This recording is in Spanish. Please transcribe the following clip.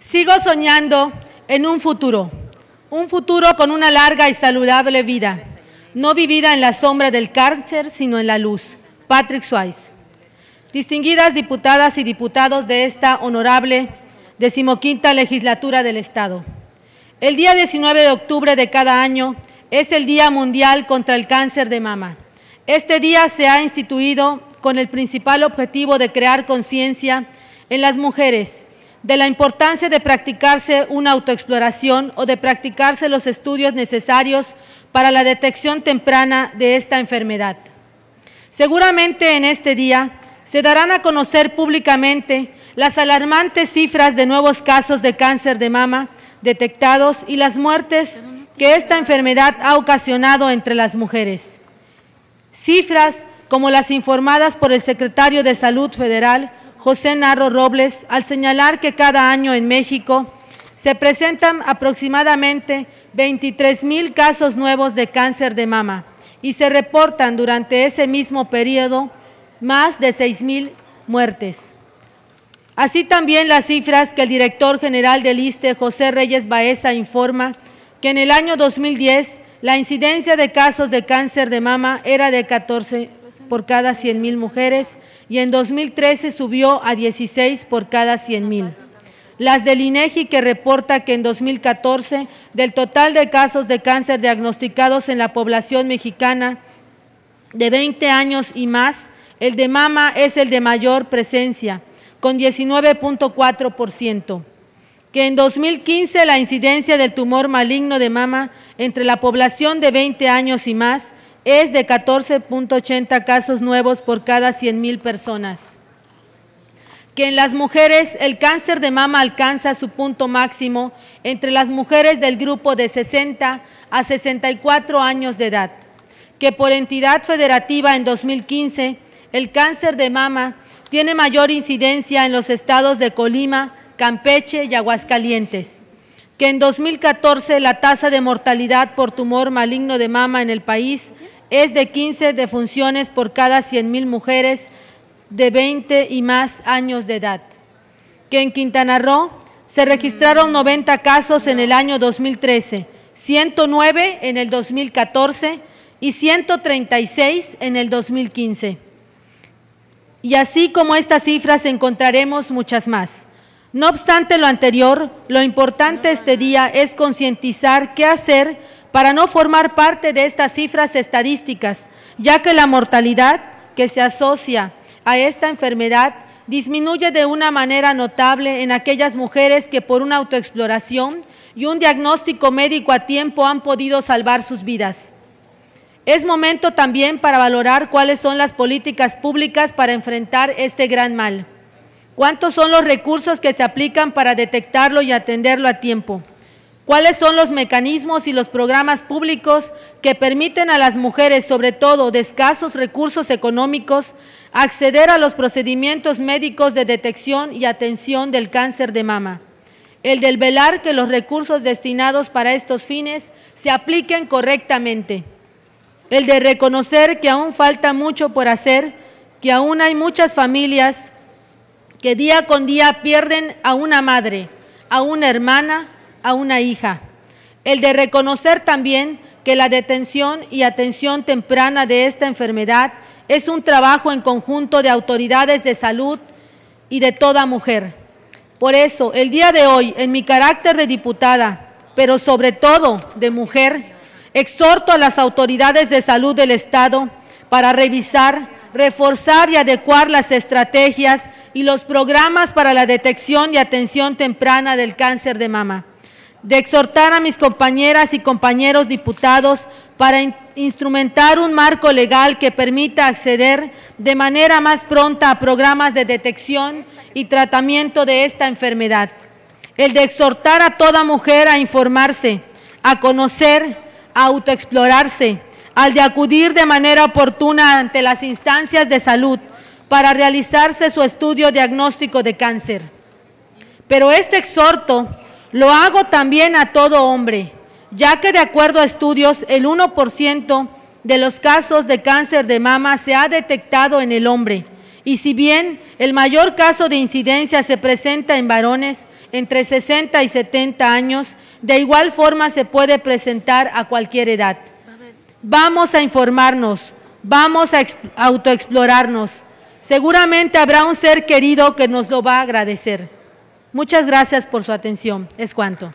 Sigo soñando en un futuro, un futuro con una larga y saludable vida, no vivida en la sombra del cáncer, sino en la luz. Patrick Suárez. Distinguidas diputadas y diputados de esta honorable decimoquinta legislatura del Estado. El día 19 de octubre de cada año es el Día Mundial contra el Cáncer de Mama. Este día se ha instituido con el principal objetivo de crear conciencia en las mujeres de la importancia de practicarse una autoexploración o de practicarse los estudios necesarios para la detección temprana de esta enfermedad. Seguramente en este día se darán a conocer públicamente las alarmantes cifras de nuevos casos de cáncer de mama detectados y las muertes que esta enfermedad ha ocasionado entre las mujeres. Cifras como las informadas por el secretario de Salud Federal, José Narro Robles al señalar que cada año en México se presentan aproximadamente 23 mil casos nuevos de cáncer de mama y se reportan durante ese mismo periodo más de 6 mil muertes. Así también las cifras que el director general del ISTE, José Reyes Baeza, informa que en el año 2010 la incidencia de casos de cáncer de mama era de 14 por cada 100.000 mujeres y en 2013 subió a 16 por cada 100.000. Las del INEGI que reporta que en 2014 del total de casos de cáncer diagnosticados en la población mexicana de 20 años y más, el de mama es el de mayor presencia, con 19.4%. Que en 2015 la incidencia del tumor maligno de mama entre la población de 20 años y más es de 14.80 casos nuevos por cada 100.000 personas. Que en las mujeres el cáncer de mama alcanza su punto máximo entre las mujeres del grupo de 60 a 64 años de edad. Que por entidad federativa en 2015 el cáncer de mama tiene mayor incidencia en los estados de Colima, Campeche y Aguascalientes que en 2014 la tasa de mortalidad por tumor maligno de mama en el país es de 15 defunciones por cada 100.000 mujeres de 20 y más años de edad, que en Quintana Roo se registraron 90 casos en el año 2013, 109 en el 2014 y 136 en el 2015. Y así como estas cifras encontraremos muchas más. No obstante lo anterior, lo importante este día es concientizar qué hacer para no formar parte de estas cifras estadísticas, ya que la mortalidad que se asocia a esta enfermedad disminuye de una manera notable en aquellas mujeres que por una autoexploración y un diagnóstico médico a tiempo han podido salvar sus vidas. Es momento también para valorar cuáles son las políticas públicas para enfrentar este gran mal. ¿Cuántos son los recursos que se aplican para detectarlo y atenderlo a tiempo? ¿Cuáles son los mecanismos y los programas públicos que permiten a las mujeres, sobre todo de escasos recursos económicos, acceder a los procedimientos médicos de detección y atención del cáncer de mama? El del velar que los recursos destinados para estos fines se apliquen correctamente. El de reconocer que aún falta mucho por hacer, que aún hay muchas familias que día con día pierden a una madre, a una hermana, a una hija. El de reconocer también que la detención y atención temprana de esta enfermedad es un trabajo en conjunto de autoridades de salud y de toda mujer. Por eso, el día de hoy, en mi carácter de diputada, pero sobre todo de mujer, exhorto a las autoridades de salud del Estado para revisar reforzar y adecuar las estrategias y los programas para la detección y atención temprana del cáncer de mama, de exhortar a mis compañeras y compañeros diputados para instrumentar un marco legal que permita acceder de manera más pronta a programas de detección y tratamiento de esta enfermedad, el de exhortar a toda mujer a informarse, a conocer, a autoexplorarse, al de acudir de manera oportuna ante las instancias de salud para realizarse su estudio diagnóstico de cáncer. Pero este exhorto lo hago también a todo hombre, ya que de acuerdo a estudios, el 1% de los casos de cáncer de mama se ha detectado en el hombre. Y si bien el mayor caso de incidencia se presenta en varones entre 60 y 70 años, de igual forma se puede presentar a cualquier edad. Vamos a informarnos, vamos a autoexplorarnos. Seguramente habrá un ser querido que nos lo va a agradecer. Muchas gracias por su atención. Es cuanto.